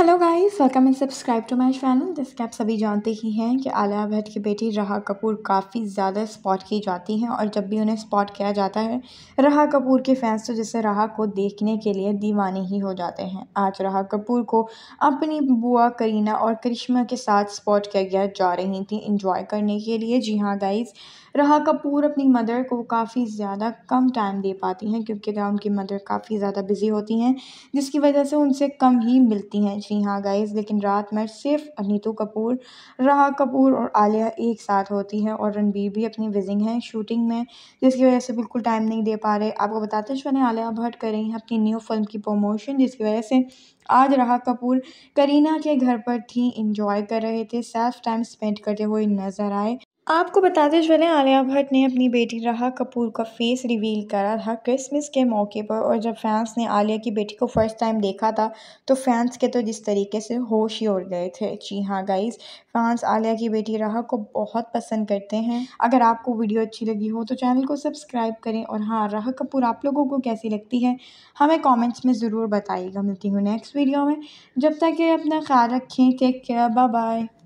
hello guys welcome and subscribe to my channel जैसे कि आप सभी जानते ही हैं कि आलिया भट्ट की बेटी रहा कपूर काफ़ी ज़्यादा स्पॉट की जाती हैं और जब भी उन्हें स्पॉट किया जाता है रहा कपूर के फैंस तो जैसे रहा को देखने के लिए दीवाने ही हो जाते हैं आज रहा कपूर को अपनी बुआ करीना और करिश्मा के साथ स्पॉट किया गया जा रही थी इंजॉय करने के लिए जी हाँ गाइज़ रहा कपूर अपनी मदर को काफ़ी ज़्यादा कम टाइम दे पाती हैं क्योंकि उनकी मदर काफ़ी ज़्यादा बिज़ी होती हैं जिसकी वजह से उनसे कम ही मिलती हैं जी हाँ गाइज़ लेकिन रात में सिर्फ नीतू कपूर राह कपूर और आलिया एक साथ होती हैं और रणबीर भी अपनी विजिंग है शूटिंग में जिसकी वजह से बिल्कुल टाइम नहीं दे पा रहे आपको बताते चले आलिया भट्ट कर रही हैं अपनी न्यू फिल्म की प्रमोशन जिसकी वजह से आज राह कपूर करीना के घर पर थी इंजॉय कर रहे थे सेल्फ टाइम स्पेंड करते हुए नजर आए आपको बताते चले आलिया भट्ट ने अपनी बेटी रहा कपूर का फेस रिवील करा था क्रिसमस के मौके पर और जब फैंस ने आलिया की बेटी को फर्स्ट टाइम देखा था तो फैंस के तो जिस तरीके से होश ही उड़ गए थे जी हाँ गाइज़ फैंस आलिया की बेटी रहा को बहुत पसंद करते हैं अगर आपको वीडियो अच्छी लगी हो तो चैनल को सब्सक्राइब करें और हाँ राह कपूर आप लोगों को कैसी लगती है हमें कॉमेंट्स में ज़रूर बताइएगा मिलती हूँ नेक्स्ट वीडियो में जब तक अपना ख्याल रखें टेक केयर बाय